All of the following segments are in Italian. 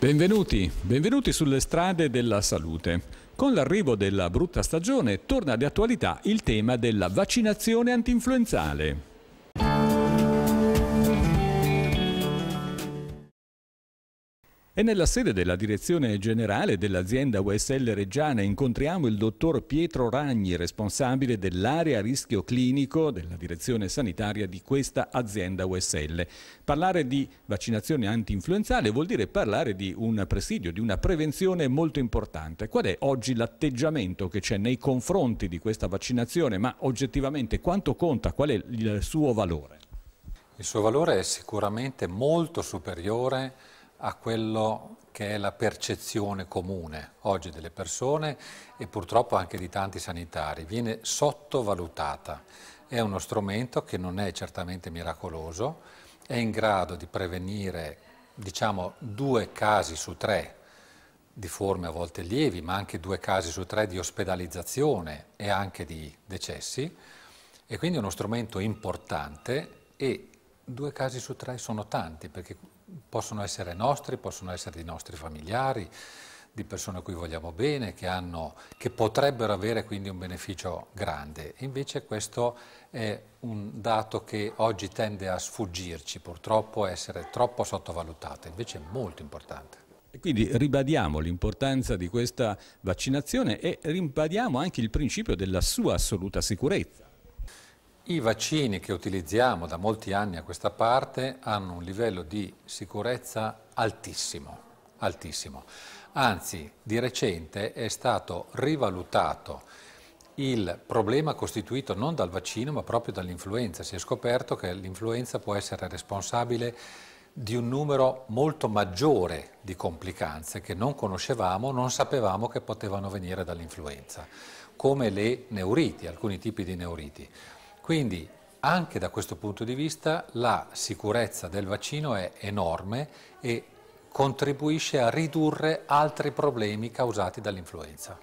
Benvenuti, benvenuti sulle strade della salute. Con l'arrivo della brutta stagione torna di attualità il tema della vaccinazione antinfluenzale. E nella sede della direzione generale dell'azienda USL Reggiana incontriamo il dottor Pietro Ragni, responsabile dell'area rischio clinico della direzione sanitaria di questa azienda USL. Parlare di vaccinazione anti-influenzale vuol dire parlare di un presidio, di una prevenzione molto importante. Qual è oggi l'atteggiamento che c'è nei confronti di questa vaccinazione, ma oggettivamente quanto conta, qual è il suo valore? Il suo valore è sicuramente molto superiore a quello che è la percezione comune oggi delle persone e purtroppo anche di tanti sanitari, viene sottovalutata. È uno strumento che non è certamente miracoloso, è in grado di prevenire diciamo due casi su tre di forme a volte lievi, ma anche due casi su tre di ospedalizzazione e anche di decessi, e quindi è uno strumento importante e due casi su tre sono tanti, perché possono essere nostri, possono essere di nostri familiari, di persone a cui vogliamo bene, che, hanno, che potrebbero avere quindi un beneficio grande. Invece questo è un dato che oggi tende a sfuggirci, purtroppo a essere troppo sottovalutato, invece è molto importante. quindi ribadiamo l'importanza di questa vaccinazione e ribadiamo anche il principio della sua assoluta sicurezza. I vaccini che utilizziamo da molti anni a questa parte hanno un livello di sicurezza altissimo, altissimo. Anzi, di recente è stato rivalutato il problema costituito non dal vaccino ma proprio dall'influenza. Si è scoperto che l'influenza può essere responsabile di un numero molto maggiore di complicanze che non conoscevamo, non sapevamo che potevano venire dall'influenza, come le neuriti, alcuni tipi di neuriti. Quindi anche da questo punto di vista la sicurezza del vaccino è enorme e contribuisce a ridurre altri problemi causati dall'influenza.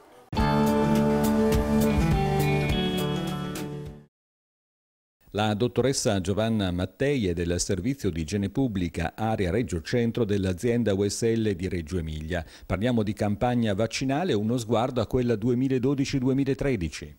La dottoressa Giovanna Mattei è del Servizio di Igiene Pubblica Area Reggio Centro dell'azienda USL di Reggio Emilia. Parliamo di campagna vaccinale, uno sguardo a quella 2012-2013.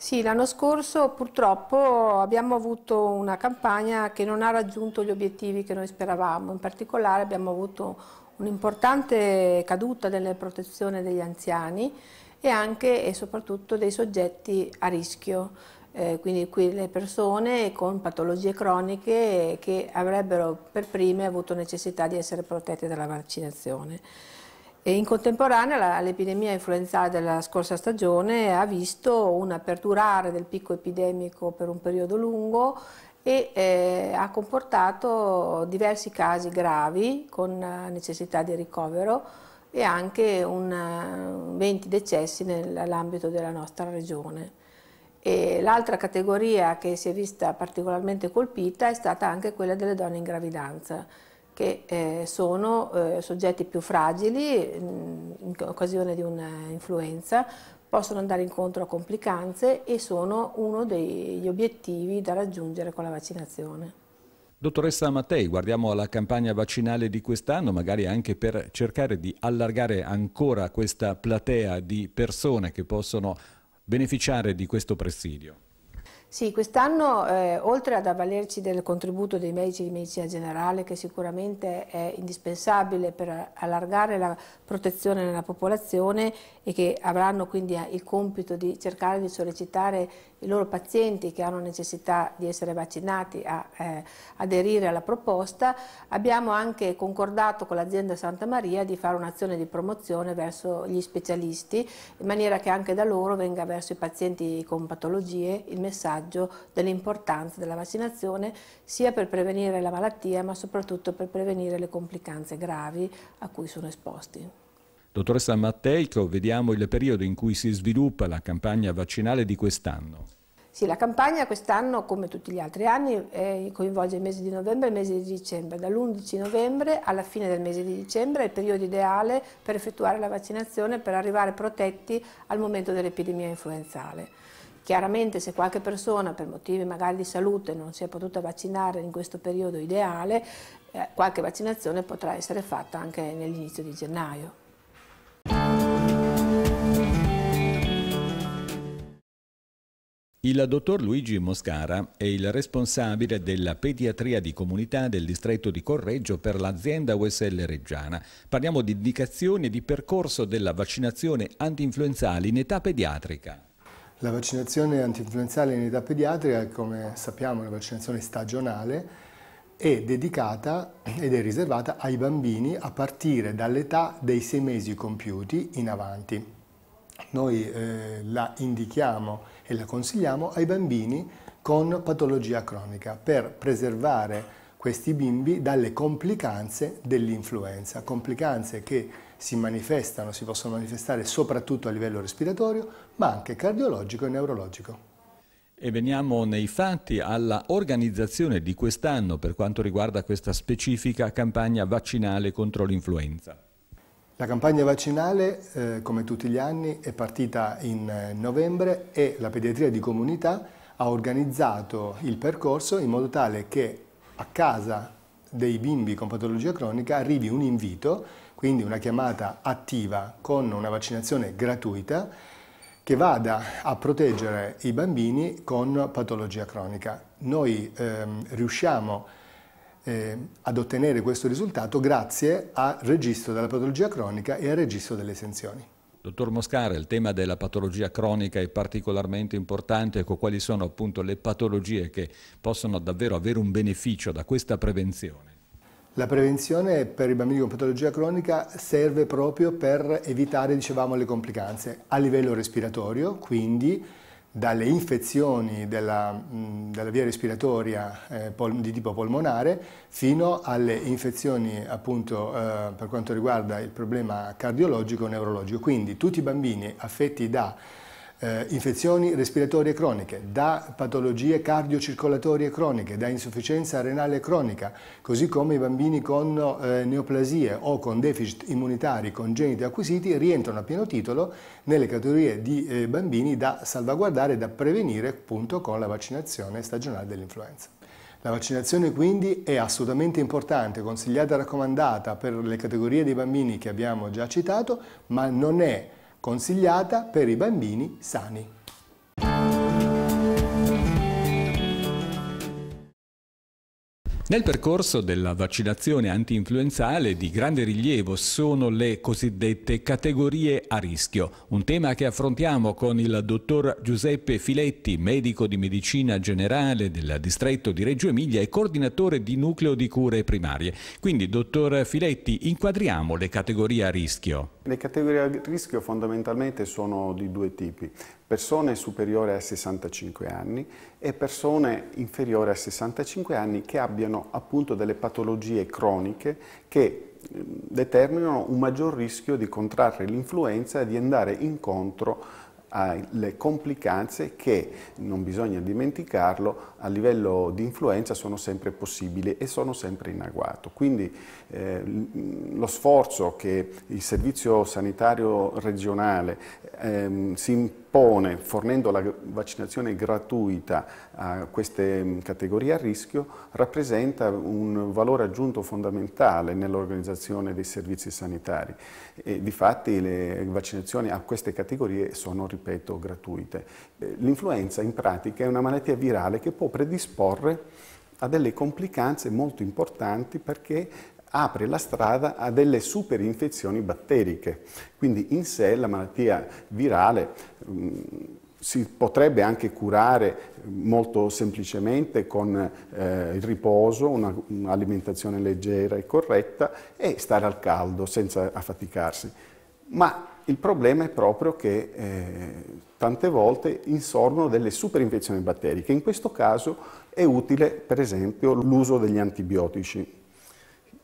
Sì, l'anno scorso purtroppo abbiamo avuto una campagna che non ha raggiunto gli obiettivi che noi speravamo, in particolare abbiamo avuto un'importante caduta nella protezione degli anziani e anche e soprattutto dei soggetti a rischio, eh, quindi quelle persone con patologie croniche che avrebbero per prime avuto necessità di essere protette dalla vaccinazione. E in contemporanea l'epidemia influenzale della scorsa stagione ha visto un aperturare del picco epidemico per un periodo lungo e eh, ha comportato diversi casi gravi con eh, necessità di ricovero e anche un, 20 eh, decessi nell'ambito della nostra regione. L'altra categoria che si è vista particolarmente colpita è stata anche quella delle donne in gravidanza che eh, sono eh, soggetti più fragili mm, in occasione di un'influenza, possono andare incontro a complicanze e sono uno degli obiettivi da raggiungere con la vaccinazione. Dottoressa Mattei, guardiamo la campagna vaccinale di quest'anno, magari anche per cercare di allargare ancora questa platea di persone che possono beneficiare di questo presidio. Sì, quest'anno eh, oltre ad avvalerci del contributo dei medici di medicina generale che sicuramente è indispensabile per allargare la protezione nella popolazione e che avranno quindi eh, il compito di cercare di sollecitare i loro pazienti che hanno necessità di essere vaccinati a eh, aderire alla proposta, abbiamo anche concordato con l'azienda Santa Maria di fare un'azione di promozione verso gli specialisti, in maniera che anche da loro venga verso i pazienti con patologie il messaggio dell'importanza della vaccinazione, sia per prevenire la malattia ma soprattutto per prevenire le complicanze gravi a cui sono esposti. Dottoressa Matteico, vediamo il periodo in cui si sviluppa la campagna vaccinale di quest'anno. Sì, la campagna quest'anno, come tutti gli altri anni, coinvolge il mese di novembre e il mese di dicembre. Dall'11 novembre alla fine del mese di dicembre è il periodo ideale per effettuare la vaccinazione per arrivare protetti al momento dell'epidemia influenzale. Chiaramente se qualche persona per motivi magari di salute non si è potuta vaccinare in questo periodo ideale, eh, qualche vaccinazione potrà essere fatta anche nell'inizio di gennaio. Il dottor Luigi Moscara è il responsabile della pediatria di comunità del distretto di Correggio per l'azienda USL Reggiana. Parliamo di indicazioni e di percorso della vaccinazione antinfluenzale in età pediatrica. La vaccinazione antinfluenzale in età pediatrica, come sappiamo, è una vaccinazione stagionale è dedicata ed è riservata ai bambini a partire dall'età dei sei mesi compiuti in avanti. Noi eh, la indichiamo e la consigliamo ai bambini con patologia cronica per preservare questi bimbi dalle complicanze dell'influenza, complicanze che si manifestano, si possono manifestare soprattutto a livello respiratorio, ma anche cardiologico e neurologico. E veniamo nei fatti alla organizzazione di quest'anno per quanto riguarda questa specifica campagna vaccinale contro l'influenza. La campagna vaccinale, eh, come tutti gli anni, è partita in eh, novembre e la pediatria di comunità ha organizzato il percorso in modo tale che a casa dei bimbi con patologia cronica arrivi un invito, quindi una chiamata attiva con una vaccinazione gratuita che vada a proteggere i bambini con patologia cronica. Noi ehm, riusciamo a eh, ad ottenere questo risultato grazie al registro della patologia cronica e al registro delle esenzioni. Dottor Moscara, il tema della patologia cronica è particolarmente importante, ecco, quali sono appunto le patologie che possono davvero avere un beneficio da questa prevenzione? La prevenzione per i bambini con patologia cronica serve proprio per evitare, dicevamo, le complicanze a livello respiratorio, quindi dalle infezioni della, della via respiratoria eh, di tipo polmonare fino alle infezioni appunto eh, per quanto riguarda il problema cardiologico e neurologico. Quindi tutti i bambini affetti da eh, infezioni respiratorie croniche, da patologie cardiocircolatorie croniche, da insufficienza renale cronica, così come i bambini con eh, neoplasie o con deficit immunitari congeniti acquisiti rientrano a pieno titolo nelle categorie di eh, bambini da salvaguardare e da prevenire appunto con la vaccinazione stagionale dell'influenza. La vaccinazione quindi è assolutamente importante, consigliata e raccomandata per le categorie di bambini che abbiamo già citato, ma non è consigliata per i bambini sani. Nel percorso della vaccinazione anti-influenzale di grande rilievo sono le cosiddette categorie a rischio, un tema che affrontiamo con il dottor Giuseppe Filetti, medico di medicina generale del distretto di Reggio Emilia e coordinatore di nucleo di cure primarie. Quindi, dottor Filetti, inquadriamo le categorie a rischio. Le categorie a rischio fondamentalmente sono di due tipi persone superiori a 65 anni e persone inferiori a 65 anni che abbiano appunto delle patologie croniche che determinano un maggior rischio di contrarre l'influenza e di andare incontro alle complicanze che, non bisogna dimenticarlo, a livello di influenza sono sempre possibili e sono sempre in agguato. Quindi eh, lo sforzo che il Servizio Sanitario Regionale ehm, si impegna pone, fornendo la vaccinazione gratuita a queste mm, categorie a rischio, rappresenta un valore aggiunto fondamentale nell'organizzazione dei servizi sanitari. E, difatti le vaccinazioni a queste categorie sono, ripeto, gratuite. Eh, l'influenza in pratica è una malattia virale che può predisporre a delle complicanze molto importanti perché apre la strada a delle superinfezioni batteriche. Quindi in sé la malattia virale mh, mm, si potrebbe anche curare molto semplicemente con eh, il riposo, un'alimentazione leggera e corretta e stare al caldo senza affaticarsi. Ma il problema è proprio che eh, tante volte insorgono delle superinfezioni batteriche. In questo caso è utile, per esempio, l'uso degli antibiotici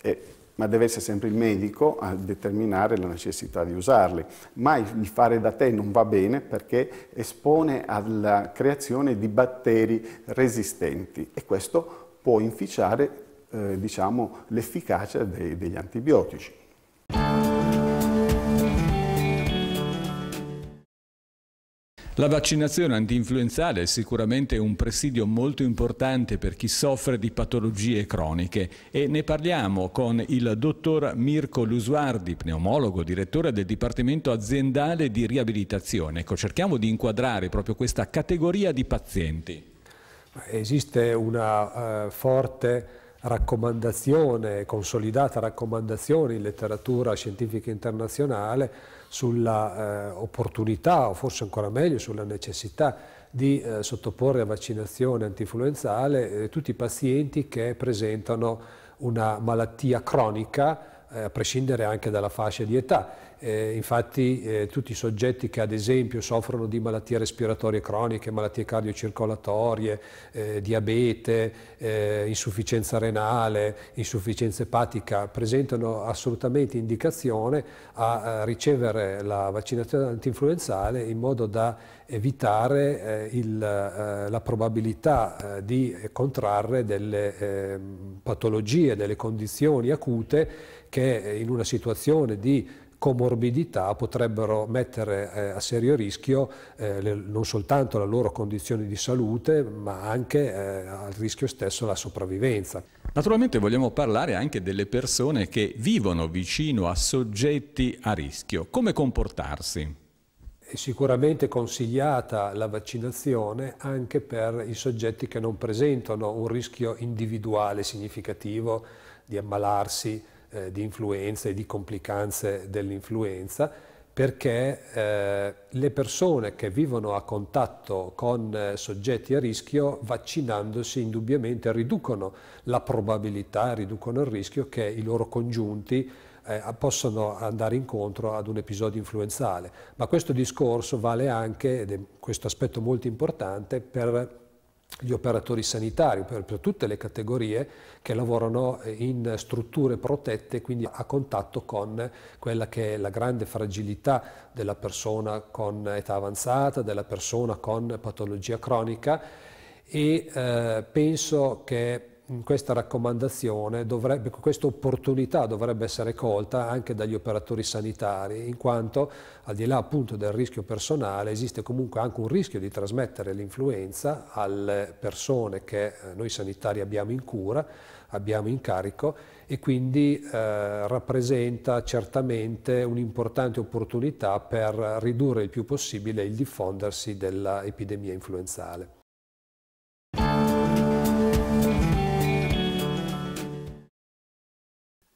eh, ma deve essere sempre il medico a determinare la necessità di usarli. Ma il fare da te non va bene perché espone alla creazione di batteri resistenti e questo può inficiare eh, diciamo, l'efficacia degli antibiotici. La vaccinazione antinfluenzale è sicuramente un presidio molto importante per chi soffre di patologie croniche e ne parliamo con il dottor Mirko Lusuardi, pneumologo, direttore del Dipartimento aziendale di riabilitazione. Ecco, cerchiamo di inquadrare proprio questa categoria di pazienti. Esiste una eh, forte raccomandazione, consolidata raccomandazione in letteratura scientifica internazionale sulla eh, opportunità o forse ancora meglio sulla necessità di eh, sottoporre a vaccinazione antinfluenzale eh, tutti i pazienti che presentano una malattia cronica eh, a prescindere anche dalla fascia di età. Eh, infatti eh, tutti i soggetti che ad esempio soffrono di malattie respiratorie croniche, malattie cardiocircolatorie, eh, diabete, eh, insufficienza renale, insufficienza epatica, presentano assolutamente indicazione a, a ricevere la vaccinazione antinfluenzale in modo da evitare eh, il, la probabilità di contrarre delle ehm, patologie, delle condizioni acute che in una situazione di comorbidità potrebbero mettere eh, a serio rischio eh, le, non soltanto la loro condizione di salute ma anche eh, al rischio stesso la sopravvivenza. Naturalmente vogliamo parlare anche delle persone che vivono vicino a soggetti a rischio. Come comportarsi? È sicuramente consigliata la vaccinazione anche per i soggetti che non presentano un rischio individuale significativo di ammalarsi, eh, di influenza e di complicanze dell'influenza, perché eh, le persone che vivono a contatto con eh, soggetti a rischio vaccinandosi indubbiamente riducono la probabilità, riducono il rischio che i loro congiunti eh, possono andare incontro ad un episodio influenzale. Ma questo discorso vale anche, ed è questo aspetto molto importante, per gli operatori sanitari, per, per, tutte le categorie che lavorano eh, in strutture protette, quindi a contatto con quella che è la grande fragilità della persona con età avanzata, della persona con patologia cronica e eh, penso che questa raccomandazione, dovrebbe, questa opportunità dovrebbe essere colta anche dagli operatori sanitari, in quanto al di là appunto del rischio personale esiste comunque anche un rischio di trasmettere l'influenza alle persone che eh, noi sanitari abbiamo in cura, abbiamo in carico e quindi eh, rappresenta certamente un'importante opportunità per ridurre il più possibile il diffondersi dell'epidemia influenzale.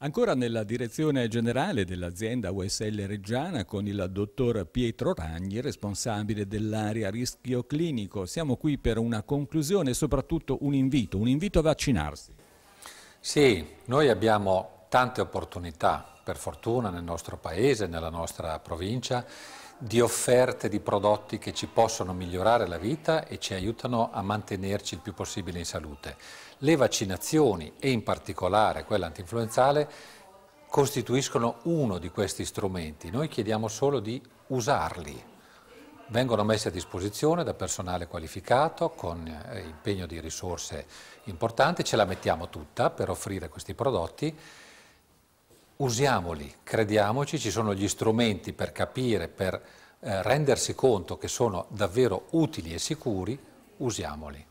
Ancora nella direzione generale dell'azienda USL Reggiana con il dottor Pietro Ragni, responsabile dell'area rischio clinico. Siamo qui per una conclusione e soprattutto un invito, un invito a vaccinarsi. Sì, noi abbiamo tante opportunità, per fortuna, nel nostro paese, nella nostra provincia di offerte di prodotti che ci possono migliorare la vita e ci aiutano a mantenerci il più possibile in salute. Le vaccinazioni e in particolare quella antinfluenzale costituiscono uno di questi strumenti. Noi chiediamo solo di usarli. Vengono messi a disposizione da personale qualificato con eh, impegno di risorse importanti, ce la mettiamo tutta per offrire questi prodotti usiamoli, crediamoci, ci sono gli strumenti per capire, per eh, rendersi conto che sono davvero utili e sicuri, usiamoli.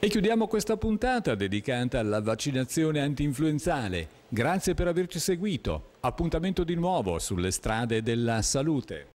E chiudiamo questa puntata dedicata alla vaccinazione antinfluenzale. Grazie per averci seguito. Appuntamento di nuovo sulle strade della salute.